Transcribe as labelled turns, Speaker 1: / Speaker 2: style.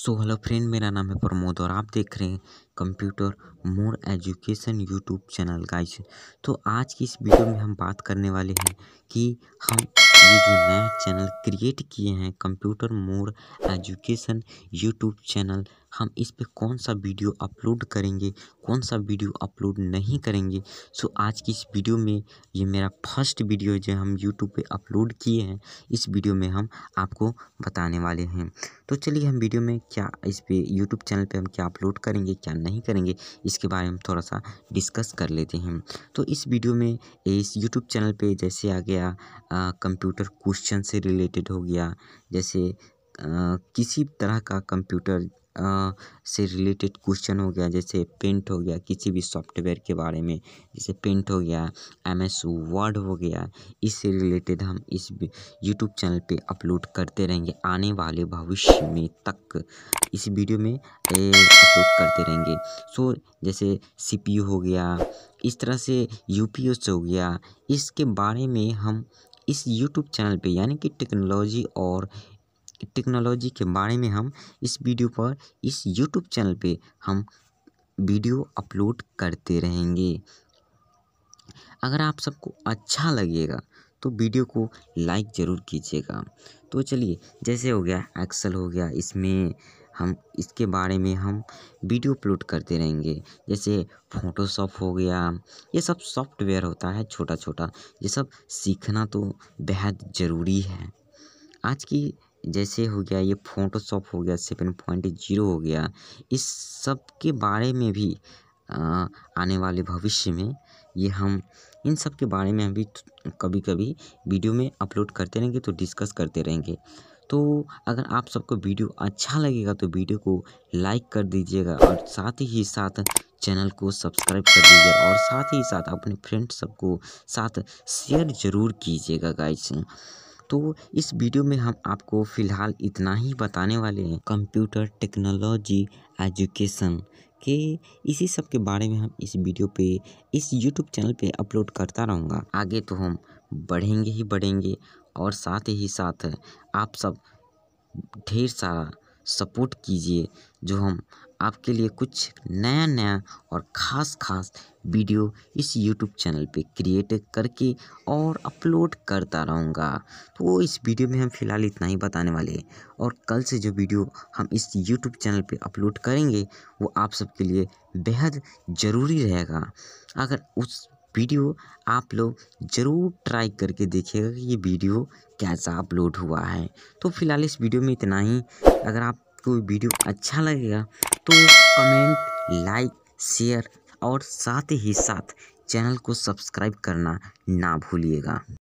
Speaker 1: so hello friend मेरा नाम है प्रमोद और आप देख रहे हैं computer more education YouTube channel guys तो आज की इस वीडियो में हम बात करने वाले हैं कि हम ये जो नया चैनल क्रिएट किए हैं computer more education YouTube channel हम इस पर कौन सा वीडियो अपलोड करेंगे कौन सा वीडियो अपलोड नहीं करेंगे सो आज की इस वीडियो में ये मेरा फर्स्ट वीडियो जो हम यूट्यूब पे अपलोड किए हैं इस वीडियो में हम आपको बताने वाले हैं तो चलिए हम वीडियो में क्या इस पर यूट्यूब चैनल पर हम क्या अपलोड करेंगे क्या नहीं करेंगे इसके बारे में थोड़ा सा डिस्कस कर लेते हैं तो इस वीडियो में इस यूट्यूब चैनल पर जैसे आ गया कंप्यूटर क्वेश्चन से रिलेटेड हो गया जैसे आ, किसी तरह का कंप्यूटर से रिलेटेड क्वेश्चन हो गया जैसे पेंट हो गया किसी भी सॉफ्टवेयर के बारे में जैसे पेंट हो गया एम एस वर्ड हो गया इससे रिलेटेड हम इस यूट्यूब चैनल पे अपलोड करते रहेंगे आने वाले भविष्य में तक इस वीडियो में अपलोड करते रहेंगे सो जैसे सी पी हो गया इस तरह से यू हो गया इसके बारे में हम इस यूट्यूब चैनल पे यानी कि टेक्नोलॉजी और टेक्नोलॉजी के बारे में हम इस वीडियो पर इस यूट्यूब चैनल पे हम वीडियो अपलोड करते रहेंगे अगर आप सबको अच्छा लगेगा तो वीडियो को लाइक ज़रूर कीजिएगा तो चलिए जैसे हो गया एक्सल हो गया इसमें हम इसके बारे में हम वीडियो अपलोड करते रहेंगे जैसे फोटोशॉप हो गया ये सब सॉफ्टवेयर होता है छोटा छोटा ये सब सीखना तो बेहद ज़रूरी है आज की जैसे हो गया ये फोटोशॉप हो गया सेवन पॉइंट जीरो हो गया इस सब के बारे में भी आने वाले भविष्य में ये हम इन सब के बारे में अभी कभी कभी वीडियो में अपलोड करते रहेंगे तो डिस्कस करते रहेंगे तो अगर आप सबको वीडियो अच्छा लगेगा तो वीडियो को लाइक कर दीजिएगा और साथ ही साथ चैनल को सब्सक्राइब कर दीजिएगा और साथ ही साथ अपने फ्रेंड सबको साथ शेयर ज़रूर कीजिएगा गाइस तो इस वीडियो में हम आपको फ़िलहाल इतना ही बताने वाले हैं कंप्यूटर टेक्नोलॉजी एजुकेशन के इसी सब के बारे में हम इस वीडियो पे इस यूट्यूब चैनल पे अपलोड करता रहूँगा आगे तो हम बढ़ेंगे ही बढ़ेंगे और साथ ही साथ आप सब ढेर सारा सपोर्ट कीजिए जो हम आपके लिए कुछ नया नया और ख़ास ख़ास वीडियो इस यूट्यूब चैनल पे क्रिएट करके और अपलोड करता रहूँगा तो इस वीडियो में हम फ़िलहाल इतना ही बताने वाले हैं और कल से जो वीडियो हम इस यूट्यूब चैनल पे अपलोड करेंगे वो आप सबके लिए बेहद ज़रूरी रहेगा अगर उस वीडियो आप लोग ज़रूर ट्राई करके देखिएगा कि ये वीडियो कैसा अपलोड हुआ है तो फिलहाल इस वीडियो में इतना ही अगर आपको वीडियो अच्छा लगेगा तो कमेंट लाइक शेयर और साथ ही साथ चैनल को सब्सक्राइब करना ना भूलिएगा